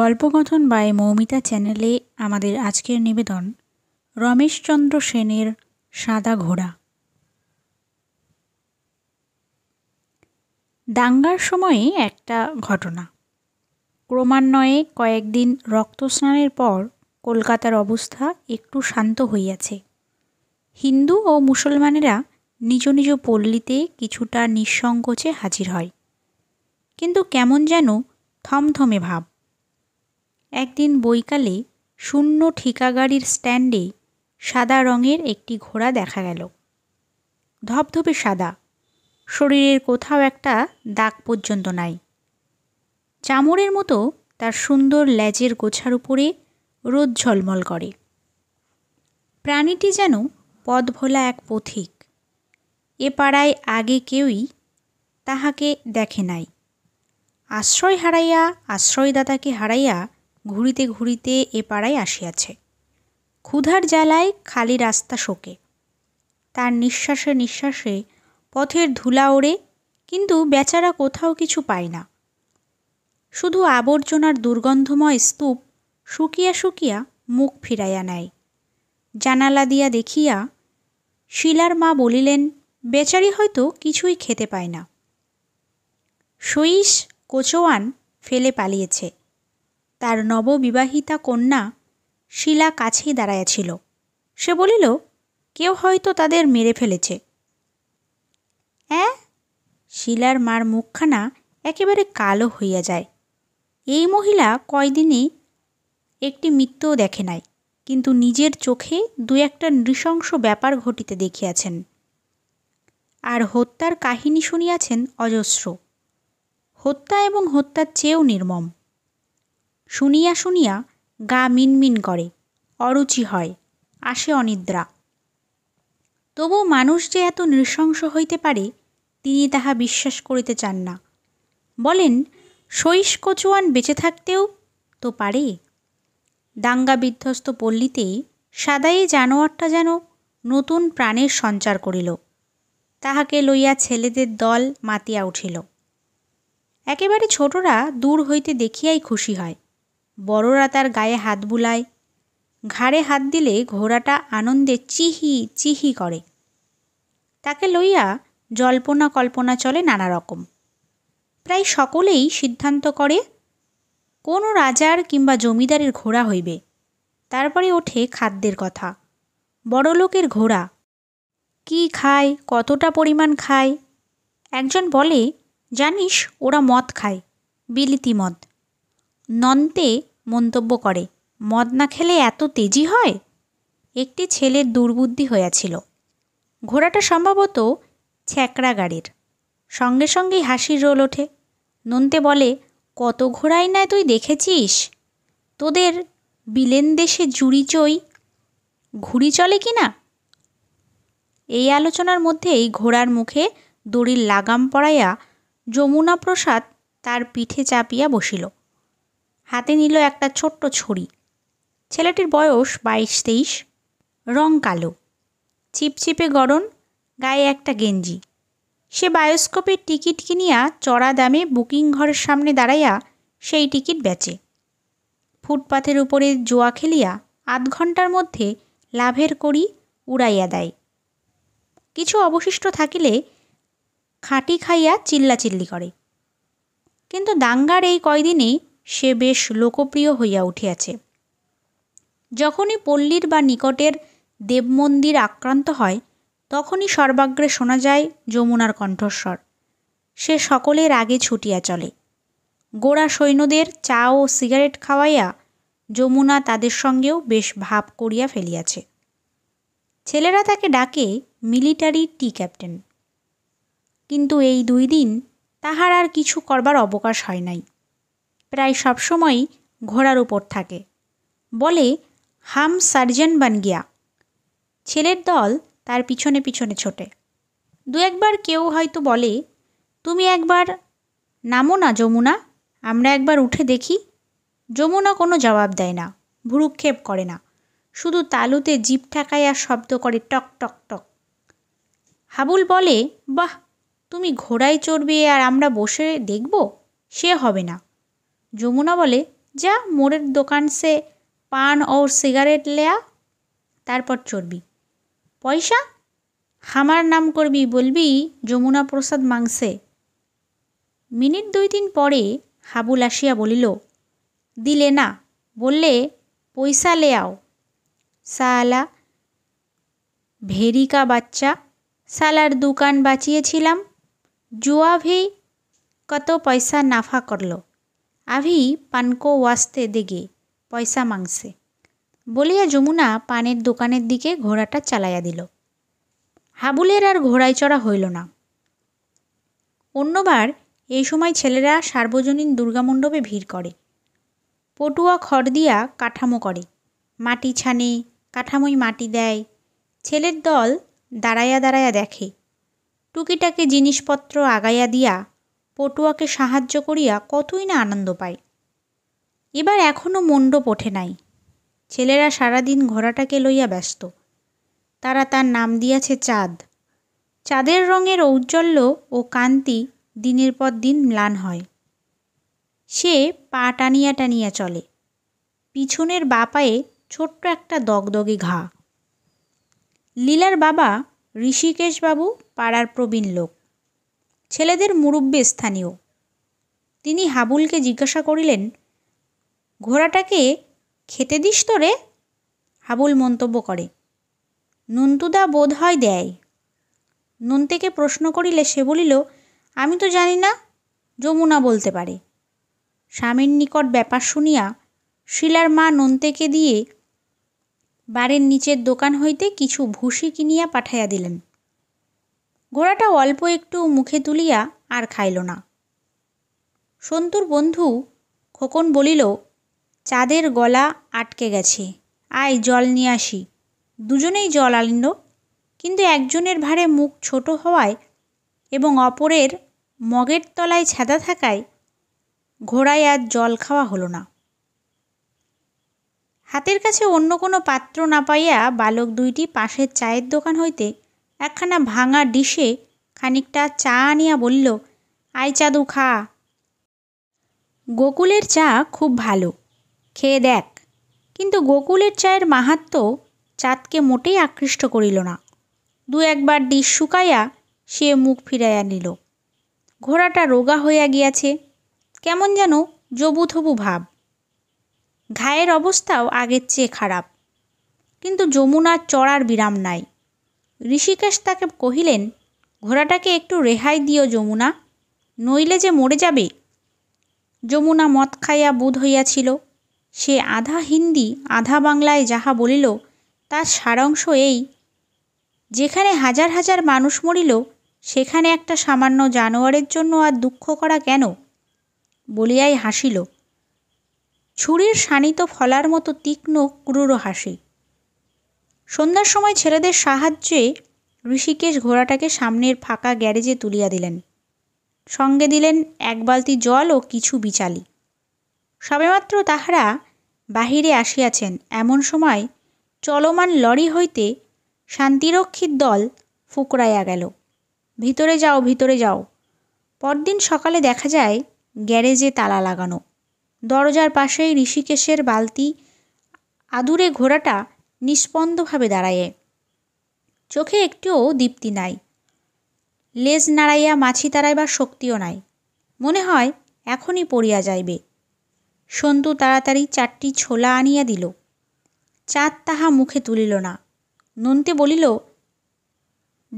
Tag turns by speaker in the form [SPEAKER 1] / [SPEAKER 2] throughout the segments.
[SPEAKER 1] গল্পকথন by Moumita চ্যানেলে আমাদের আজকের নিবেদন রমেশচন্দ্র সেনের সাদা ঘোড়া দাঙ্গার সময়ে একটা ঘটনা ক্রমান্বয়ে কয়েকদিন রক্তস্নানের পর কলকাতার অবস্থা একটু শান্ত হইয়াছে হিন্দু ও মুসলমানেরা নিজ নিজ পল্লীতে কিছুটা নিঃসংকোচে হাজির হয় কিন্তু কেমন যেন থমথমে ভাব একদিন বৈকালে শূন্য ঠিকাগাড়ির স্ট্যান্ডে সাদা রঙের একটি ঘোড়া দেখা গেল ধপধপে সাদা শরীরের কোথাও একটা দাগ পর্যন্ত নাই চামড়ের মতো তার সুন্দর ল্যাজের গোছার উপরে রোদ ঝলমল করে প্রাণীটি যেন ভোলা এক পথিক এ পাড়ায় আগে কেউই তাহাকে দেখে নাই আশ্রয় হারাইয়া আশ্রয়দাতাকে হারাইয়া ঘুরিতে ঘুরিতে এ পাড়ায় আসিয়াছে ক্ষুধার জ্বালায় খালি রাস্তা শোকে তার নিঃশ্বাসে নিঃশ্বাসে পথের ধুলা ওড়ে কিন্তু বেচারা কোথাও কিছু পায় না শুধু আবর্জনার দুর্গন্ধময় স্তূপ শুকিয়া শুকিয়া মুখ ফিরাইয়া নেয় জানালা দিয়া দেখিয়া শিলার মা বলিলেন বেচারি হয়তো কিছুই খেতে পায় না সইস কোচোয়ান ফেলে পালিয়েছে তার নববিবাহিতা কন্যা শিলা কাছেই দাঁড়াইয়াছিল সে বলিল কেউ হয়তো তাদের মেরে ফেলেছে অ্যাঁ শিলার মার মুখখানা একেবারে কালো হইয়া যায় এই মহিলা কয়দিনই একটি মৃত্যুও দেখে নাই কিন্তু নিজের চোখে দু একটা নৃশংস ব্যাপার ঘটিতে দেখিয়াছেন আর হত্যার কাহিনী শুনিয়াছেন অজস্র হত্যা এবং হত্যার চেয়েও নির্মম শুনিয়া শুনিয়া গা মিনমিন করে অরুচি হয় আসে অনিদ্রা তবু মানুষ যে এত নৃশংস হইতে পারে তিনি তাহা বিশ্বাস করিতে চান না বলেন সইস কচুয়ান বেঁচে থাকতেও তো পারে দাঙ্গা বিধ্বস্ত পল্লীতে সাদাই জানোয়ারটা যেন নতুন প্রাণের সঞ্চার করিল তাহাকে লইয়া ছেলেদের দল মাতিয়া উঠিল একেবারে ছোটরা দূর হইতে দেখিয়াই খুশি হয় বড়রা তার গায়ে হাত বুলায় ঘাড়ে হাত দিলে ঘোড়াটা আনন্দে চিহি চিহি করে তাকে লইয়া জল্পনা কল্পনা চলে নানা রকম প্রায় সকলেই সিদ্ধান্ত করে কোনো রাজার কিংবা জমিদারের ঘোড়া হইবে তারপরে ওঠে খাদ্যের কথা বড়লোকের ঘোড়া কি খায় কতটা পরিমাণ খায় একজন বলে জানিস ওরা মদ খায় বিলিতি মদ নন্তে মন্তব্য করে মদ না খেলে এত তেজি হয় একটি ছেলের দুর্বুদ্ধি হইয়াছিল ঘোড়াটা সম্ভবত ছ্যাকড়া গাড়ির সঙ্গে সঙ্গেই হাসির রোল ওঠে নন্তে বলে কত ঘোড়াই নাই তুই দেখেছিস তোদের বিলেন দেশে জুড়ি চই ঘুড়ি চলে কি না এই আলোচনার মধ্যেই ঘোড়ার মুখে দড়ির লাগাম পড়াইয়া যমুনা প্রসাদ তার পিঠে চাপিয়া বসিল হাতে নিল একটা ছোট্ট ছড়ি ছেলেটির বয়স বাইশ তেইশ রং কালো চিপচিপে গরম গায়ে একটা গেঞ্জি সে বায়োস্কোপের টিকিট কিনিয়া চড়া দামে বুকিং ঘরের সামনে দাঁড়াইয়া সেই টিকিট বেচে ফুটপাথের উপরে জোয়া খেলিয়া আধ ঘন্টার মধ্যে লাভের করি উড়াইয়া দেয় কিছু অবশিষ্ট থাকিলে খাঁটি খাইয়া চিল্লাচিল্লি করে কিন্তু দাঙ্গার এই কয়দিনে সে বেশ লোকপ্রিয় হইয়া উঠিয়াছে যখনই পল্লীর বা নিকটের দেবমন্দির আক্রান্ত হয় তখনই সর্বাগ্রে শোনা যায় যমুনার কণ্ঠস্বর সে সকলের আগে ছুটিয়া চলে গোড়া সৈন্যদের চা ও সিগারেট খাওয়াইয়া যমুনা তাদের সঙ্গেও বেশ ভাব করিয়া ফেলিয়াছে ছেলেরা তাকে ডাকে মিলিটারি টি ক্যাপ্টেন কিন্তু এই দুই দিন তাহার আর কিছু করবার অবকাশ হয় নাই প্রায় সবসময়ই ঘোড়ার উপর থাকে বলে হাম সার্জন বান গিয়া ছেলের দল তার পিছনে পিছনে ছোটে দু একবার কেউ হয়তো বলে তুমি একবার নামো না যমুনা আমরা একবার উঠে দেখি যমুনা কোনো জবাব দেয় না ভুরুক্ষেপ করে না শুধু তালুতে জিপ ঠেকায় আর শব্দ করে টক টক টক হাবুল বলে বাহ তুমি ঘোড়ায় চড়বে আর আমরা বসে দেখব সে হবে না যমুনা বলে যা মোড়ের দোকান সে পান ওর সিগারেট লেয়া তারপর চড়বি পয়সা হামার নাম করবি বলবি যমুনা প্রসাদ মাংসে মিনিট দুই দিন পরে হাবুল আসিয়া বলিল দিলে না বললে পয়সা লেয়াও সালা ভেরিকা বাচ্চা সালার দোকান বাঁচিয়েছিলাম জুয়া ভি কত পয়সা নাফা করলো আভি পানকো ওয়াস্তে দেগে পয়সা মাংসে বলিয়া যমুনা পানের দোকানের দিকে ঘোড়াটা চালাইয়া দিল হাবুলের আর ঘোড়ায় চড়া হইল না অন্যবার এই সময় ছেলেরা সার্বজনীন দুর্গামণ্ডপে ভিড় করে পটুয়া খড় দিয়া কাঠামো করে মাটি ছানে কাঠামোই মাটি দেয় ছেলের দল দাঁড়াইয়া দাঁড়ায়া দেখে টুকিটাকে জিনিসপত্র আগাইয়া দিয়া পটুয়াকে সাহায্য করিয়া কতই না আনন্দ পায় এবার এখনও মণ্ডপ ওঠে নাই ছেলেরা সারাদিন ঘোড়াটাকে লইয়া ব্যস্ত তারা তার নাম দিয়াছে চাঁদ চাঁদের রঙের ঔজ্জ্বল্য ও কান্তি দিনের পর দিন ম্লান হয় সে পা টানিয়া টানিয়া চলে পিছনের বাপায়ে ছোট্ট একটা দগদগে ঘা লীলার বাবা ঋষিকেশবাবু পাড়ার প্রবীণ লোক ছেলেদের মুরব্বী স্থানীয় তিনি হাবুলকে জিজ্ঞাসা করিলেন ঘোড়াটাকে খেতে দিস তোরে হাবুল মন্তব্য করে নন্তুদা বোধ হয় দেয় নন্তেকে প্রশ্ন করিলে সে বলিল আমি তো জানি না যমুনা বলতে পারে স্বামীর নিকট ব্যাপার শুনিয়া শিলার মা নন্তেকে দিয়ে বাড়ির নিচের দোকান হইতে কিছু ভুসি কিনিয়া পাঠাইয়া দিলেন ঘোড়াটা অল্প একটু মুখে তুলিয়া আর খাইল না সন্তুর বন্ধু খোকন বলিল চাঁদের গলা আটকে গেছে আয় জল নিয়ে আসি দুজনেই জল আনিল কিন্তু একজনের ভারে মুখ ছোট হওয়ায় এবং অপরের মগের তলায় ছাদা থাকায় ঘোড়ায় আর জল খাওয়া হলো না হাতের কাছে অন্য কোনো পাত্র না পাইয়া বালক দুইটি পাশের চায়ের দোকান হইতে একখানা ভাঙা ডিশে খানিকটা চা আনিয়া বলল আই চাদু খা গোকুলের চা খুব ভালো খেয়ে দেখ কিন্তু গোকুলের চায়ের মাহাত্ম চাঁদকে মোটেই আকৃষ্ট করিল না দু একবার ডিশ শুকাইয়া সে মুখ ফিরাইয়া নিল ঘোড়াটা রোগা হইয়া গিয়াছে কেমন যেন জবুথবু ভাব ঘায়ের অবস্থাও আগের চেয়ে খারাপ কিন্তু যমুনার চড়ার বিরাম নাই ঋষিকেশ তাকে কহিলেন ঘোড়াটাকে একটু রেহাই দিও যমুনা নইলে যে মরে যাবে যমুনা মদ খাইয়া বুধ হইয়াছিল সে আধা হিন্দি আধা বাংলায় যাহা বলিল তার সারাংশ এই যেখানে হাজার হাজার মানুষ মরিল সেখানে একটা সামান্য জানোয়ারের জন্য আর দুঃখ করা কেন বলিয়াই হাসিল ছুরির শানিত ফলার মতো তীক্ষ্ণ ক্রুর হাসি সন্ধ্যার সময় ছেলেদের সাহায্যে ঋষিকেশ ঘোড়াটাকে সামনের ফাঁকা গ্যারেজে তুলিয়া দিলেন সঙ্গে দিলেন এক বালতি জল ও কিছু বিচালি সবেমাত্র তাহারা বাহিরে আসিয়াছেন এমন সময় চলমান লরি হইতে শান্তিরক্ষীর দল ফুকরাইয়া গেল ভিতরে যাও ভিতরে যাও পরদিন সকালে দেখা যায় গ্যারেজে তালা লাগানো দরজার পাশেই ঋষিকেশের বালতি আদুরে ঘোড়াটা নিস্পন্দভাবে দাঁড়ায়ে চোখে একটিও দীপ্তি নাই লেজ নাড়াইয়া মাছি তাড়াইবার শক্তিও নাই মনে হয় এখনই পড়িয়া যাইবে সন্তু তাড়াতাড়ি চারটি ছোলা আনিয়া দিল চাঁদ তাহা মুখে তুলিল না নন্তে বলিল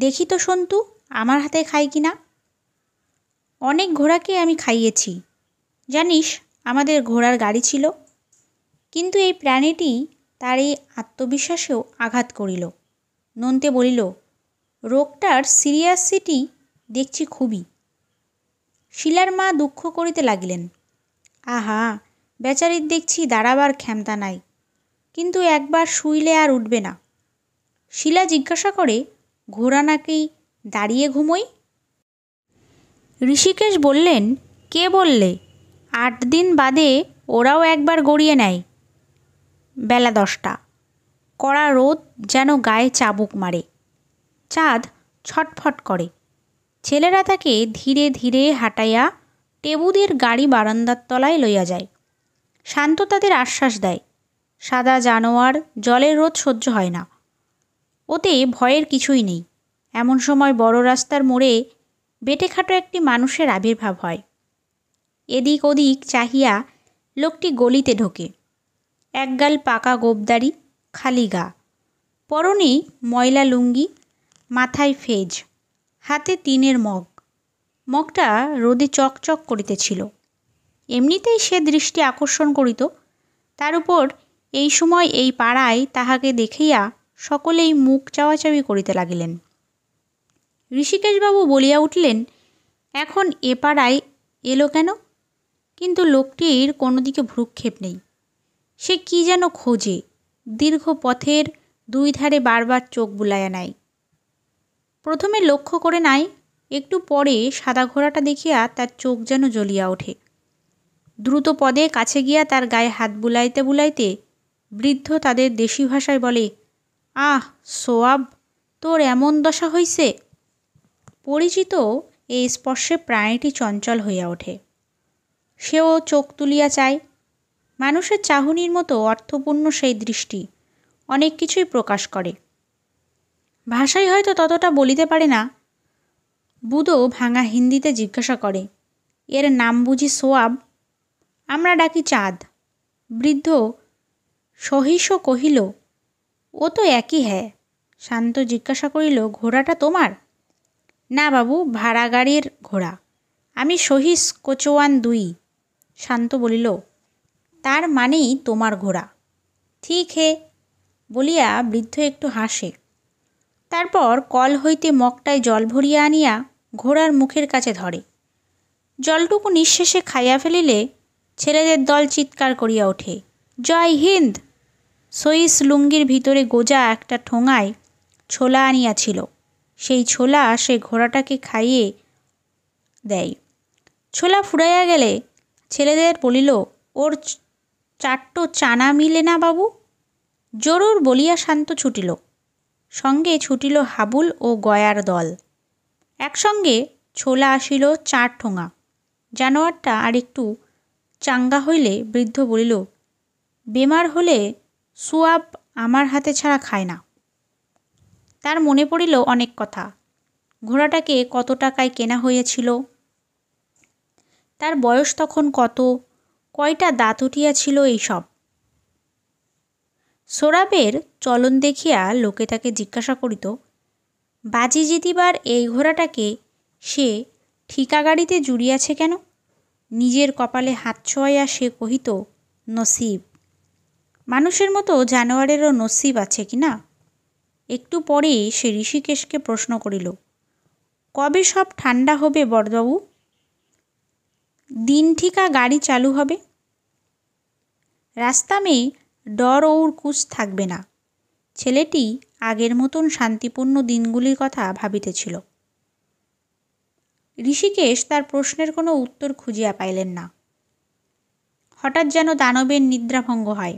[SPEAKER 1] দেখি তো সন্তু আমার হাতে খাই কি না অনেক ঘোড়াকে আমি খাইয়েছি জানিস আমাদের ঘোড়ার গাড়ি ছিল কিন্তু এই প্রাণীটি তার এই আত্মবিশ্বাসেও আঘাত করিল নন্তে বলিল রোগটার সিরিয়াসিটি দেখছি খুবই শিলার মা দুঃখ করিতে লাগিলেন আহা বেচারির দেখছি দাঁড়াবার ক্ষমতা নাই কিন্তু একবার শুইলে আর উঠবে না শিলা জিজ্ঞাসা করে ঘোড়া নাকি দাঁড়িয়ে ঘুমোই ঋষিকেশ বললেন কে বললে আট দিন বাদে ওরাও একবার গড়িয়ে নেয় বেলা দশটা কড়া রোদ যেন গায়ে চাবুক মারে চাঁদ ছটফট করে ছেলেরা তাকে ধীরে ধীরে হাঁটাইয়া টেবুদের গাড়ি বারান্দার তলায় লইয়া যায় শান্ত তাদের আশ্বাস দেয় সাদা জানোয়ার জলের রোদ সহ্য হয় না ওতে ভয়ের কিছুই নেই এমন সময় বড় রাস্তার মোড়ে বেটেখাটো একটি মানুষের আবির্ভাব হয় এদিক ওদিক চাহিয়া লোকটি গলিতে ঢোকে একগাল পাকা গোবদারি খালি গা পরনে ময়লা লুঙ্গি মাথায় ফেজ হাতে তিনের মগ মগটা রোদে চকচক করিতেছিল এমনিতেই সে দৃষ্টি আকর্ষণ করিত তার উপর এই সময় এই পাড়ায় তাহাকে দেখিয়া সকলেই মুখ চাওয়াচাবি করিতে লাগিলেন ঋষিকেশবাবু বলিয়া উঠলেন এখন এ পাড়ায় এলো কেন কিন্তু লোকটির কোনো দিকে ভ্রুক্ষেপ নেই সে কি যেন খোঁজে দীর্ঘ পথের দুই ধারে বারবার চোখ বুলায়া নাই প্রথমে লক্ষ্য করে নাই একটু পরে সাদা ঘোড়াটা দেখিয়া তার চোখ যেন জ্বলিয়া ওঠে দ্রুত পদে কাছে গিয়া তার গায়ে হাত বুলাইতে বুলাইতে বৃদ্ধ তাদের দেশি ভাষায় বলে আহ সোয়াব তোর এমন দশা হইছে পরিচিত এই স্পর্শে প্রাণীটি চঞ্চল হইয়া ওঠে সেও চোখ তুলিয়া চায় মানুষের চাহনির মতো অর্থপূর্ণ সেই দৃষ্টি অনেক কিছুই প্রকাশ করে ভাষাই হয়তো ততটা বলিতে পারে না বুদো ভাঙা হিন্দিতে জিজ্ঞাসা করে এর নাম বুঝি সোয়াব আমরা ডাকি চাঁদ বৃদ্ধ সহিষ কহিল ও তো একই হ্যাঁ শান্ত জিজ্ঞাসা করিল ঘোড়াটা তোমার না বাবু ভাড়া গাড়ির ঘোড়া আমি সহিস কোচোয়ান দুই শান্ত বলিল তার মানেই তোমার ঘোড়া ঠিক হে বলিয়া বৃদ্ধ একটু হাসে তারপর কল হইতে মগটায় জল ভরিয়া আনিয়া ঘোড়ার মুখের কাছে ধরে জলটুকু নিঃশেষে খাইয়া ফেলিলে ছেলেদের দল চিৎকার করিয়া ওঠে জয় হিন্দ সইস লুঙ্গির ভিতরে গোজা একটা ঠোঙায় ছোলা আনিয়াছিল সেই ছোলা সে ঘোড়াটাকে খাইয়ে দেয় ছোলা ফুরাইয়া গেলে ছেলেদের বলিল ওর চারটো চানা মিলে না বাবু জরুর বলিয়া শান্ত ছুটিল সঙ্গে ছুটিল হাবুল ও গয়ার দল একসঙ্গে ছোলা আসিল চার ঠোঙা জানোয়ারটা আর একটু চাঙ্গা হইলে বৃদ্ধ বলিল বেমার হলে সুয়াব আমার হাতে ছাড়া খায় না তার মনে পড়িল অনেক কথা ঘোড়াটাকে কত টাকায় কেনা হয়েছিল তার বয়স তখন কত কয়টা দাঁত উঠিয়াছিল এইসব সোরাবের চলন দেখিয়া লোকে তাকে জিজ্ঞাসা করিত বাজি জিতিবার এই ঘোড়াটাকে সে ঠিকা গাড়িতে জুড়িয়াছে কেন নিজের কপালে হাত ছোঁয়া সে কহিত নসিব মানুষের মতো জানোয়ারেরও নসিব আছে কি না একটু পরে সে ঋষিকেশকে প্রশ্ন করিল কবে সব ঠান্ডা হবে বড়দাবু দিন ঠিকা গাড়ি চালু হবে রাস্তা মেয়ে ডর ওর কুশ থাকবে না ছেলেটি আগের মতন শান্তিপূর্ণ দিনগুলির কথা ভাবিতেছিল ঋষিকেশ তার প্রশ্নের কোনো উত্তর খুঁজিয়া পাইলেন না হঠাৎ যেন দানবের নিদ্রাভঙ্গ হয়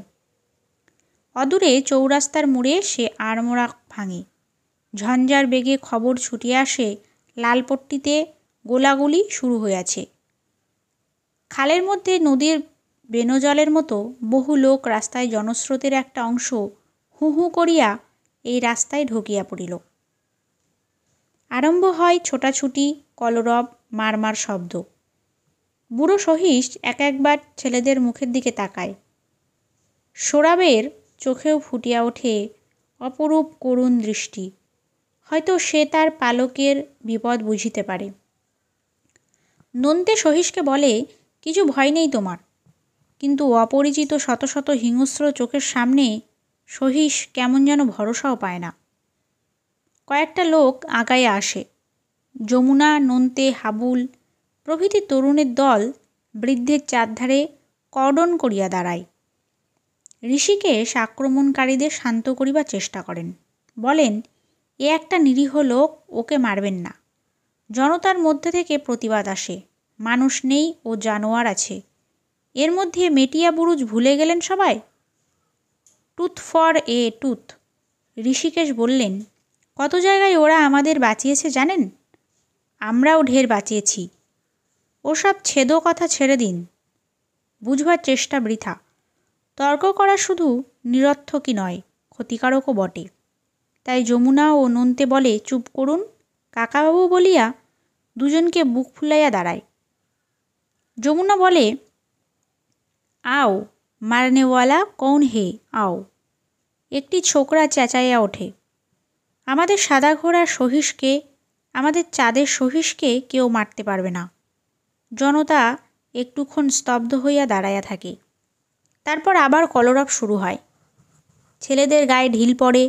[SPEAKER 1] অদূরে চৌরাস্তার মুড়ে সে আড়মোড়া ভাঙে ঝঞ্ঝার বেগে খবর ছুটিয়া আসে লালপট্টিতে গোলাগুলি শুরু হইয়াছে খালের মধ্যে নদীর বেনজলের মতো বহু লোক রাস্তায় জনস্রোতের একটা অংশ হু হু করিয়া এই রাস্তায় ঢুকিয়া পড়িল আরম্ভ হয় ছোটাছুটি কলরব মারমার শব্দ বুড়ো সহিস এক একবার ছেলেদের মুখের দিকে তাকায় সোরাবের চোখেও ফুটিয়া ওঠে অপরূপ করুণ দৃষ্টি হয়তো সে তার পালকের বিপদ বুঝিতে পারে নন্তে সহিসকে বলে কিছু ভয় নেই তোমার কিন্তু অপরিচিত শত শত হিংস্র চোখের সামনে সহিস কেমন যেন ভরসাও পায় না কয়েকটা লোক আগায় আসে যমুনা নন্তে হাবুল প্রভৃতি তরুণের দল বৃদ্ধের চারধারে কর্ডন করিয়া দাঁড়ায় ঋষিকেশ আক্রমণকারীদের শান্ত করিবার চেষ্টা করেন বলেন এ একটা নিরীহ লোক ওকে মারবেন না জনতার মধ্যে থেকে প্রতিবাদ আসে মানুষ নেই ও জানোয়ার আছে এর মধ্যে মেটিয়া বুরুজ ভুলে গেলেন সবাই tooth for a tooth Rishikesh বললেন কত জায়গায় ওরা আমাদের বাঁচিয়েছে জানেন আমরাও ঢের বাঁচিয়েছি ওসব ছেদ কথা ছেড়ে দিন বুঝবার চেষ্টা বৃথা তর্ক করা শুধু নিরর্থকই নয় ক্ষতিকারকও বটে তাই যমুনা ও নন্তে বলে চুপ করুন কাকাবাবু বলিয়া দুজনকে বুক ফুলাইয়া দাঁড়ায় যমুনা বলে আও মারনেওয়ালা কৌন হে আও একটি ছোকরা চেঁচাইয়া ওঠে আমাদের সাদা ঘোড়ার সহিষকে আমাদের চাঁদের সহিষকে কেউ মারতে পারবে না জনতা একটুক্ষণ স্তব্ধ হইয়া দাঁড়াইয়া থাকে তারপর আবার কলরব শুরু হয় ছেলেদের গায়ে ঢিল পড়ে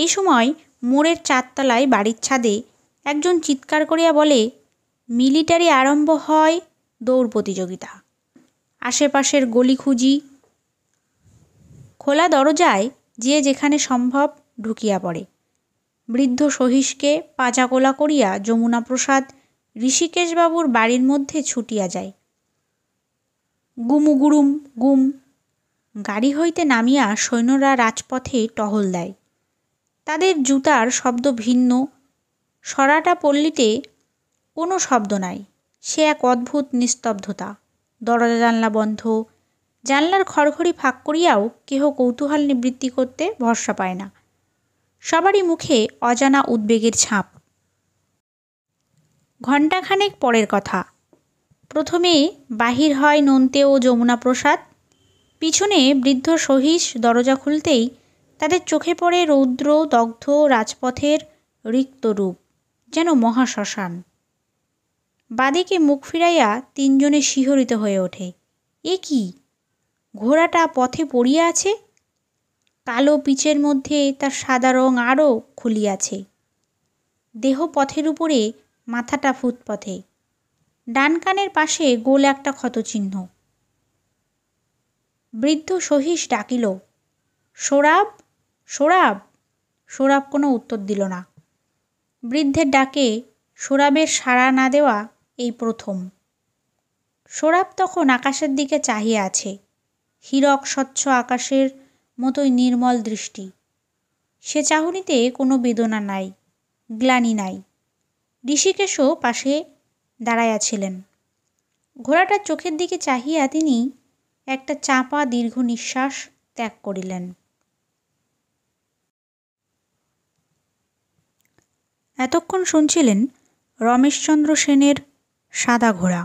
[SPEAKER 1] এই সময় মোড়ের চারতলায় বাড়ির ছাদে একজন চিৎকার করিয়া বলে মিলিটারি আরম্ভ হয় দৌড় প্রতিযোগিতা আশেপাশের গলি খুঁজি খোলা দরজায় যে যেখানে সম্ভব ঢুকিয়া পড়ে বৃদ্ধ সহিষকে কোলা করিয়া যমুনাপ্রসাদ ঋষিকেশবাবুর বাড়ির মধ্যে ছুটিয়া যায় গুমুগুরুম গুম গাড়ি হইতে নামিয়া সৈন্যরা রাজপথে টহল দেয় তাদের জুতার শব্দ ভিন্ন সরাটা পল্লীতে কোনো শব্দ নাই সে এক অদ্ভুত নিস্তব্ধতা দরজা জানলা বন্ধ জানলার খড়খড়ি ফাঁক করিয়াও কেহ কৌতূহল নিবৃত্তি করতে ভরসা পায় না সবারই মুখে অজানা উদ্বেগের ছাপ ঘণ্টাখানেক পরের কথা প্রথমে বাহির হয় নন্তে ও যমুনা প্রসাদ পিছনে বৃদ্ধ সহিস দরজা খুলতেই তাদের চোখে পড়ে রৌদ্র দগ্ধ রাজপথের রিক্ত রূপ যেন মহাশ্মশান বাদিকে মুখ ফিরাইয়া তিনজনে শিহরিত হয়ে ওঠে এ কি ঘোড়াটা পথে পড়িয়া আছে কালো পিচের মধ্যে তার সাদা রং আরও খুলিয়াছে দেহ পথের উপরে মাথাটা ফুটপথে ডান কানের পাশে গোল একটা ক্ষতচিহ্ন বৃদ্ধ সহিস ডাকিল সোরাব সোরাব সোরাব কোনো উত্তর দিল না বৃদ্ধের ডাকে সোরাবের সাড়া না দেওয়া এই প্রথম সোরাব তখন আকাশের দিকে চাহিয়া আছে হীরক স্বচ্ছ আকাশের মতোই নির্মল দৃষ্টি সে চাহনিতে কোনো বেদনা নাই গ্লানি নাই ঋষিকেশও পাশে দাঁড়াইয়াছিলেন ঘোড়াটা ঘোড়াটার চোখের দিকে চাহিয়া তিনি একটা চাপা দীর্ঘ নিঃশ্বাস ত্যাগ করিলেন এতক্ষণ শুনছিলেন রমেশচন্দ্র সেনের সাদা ঘোড়া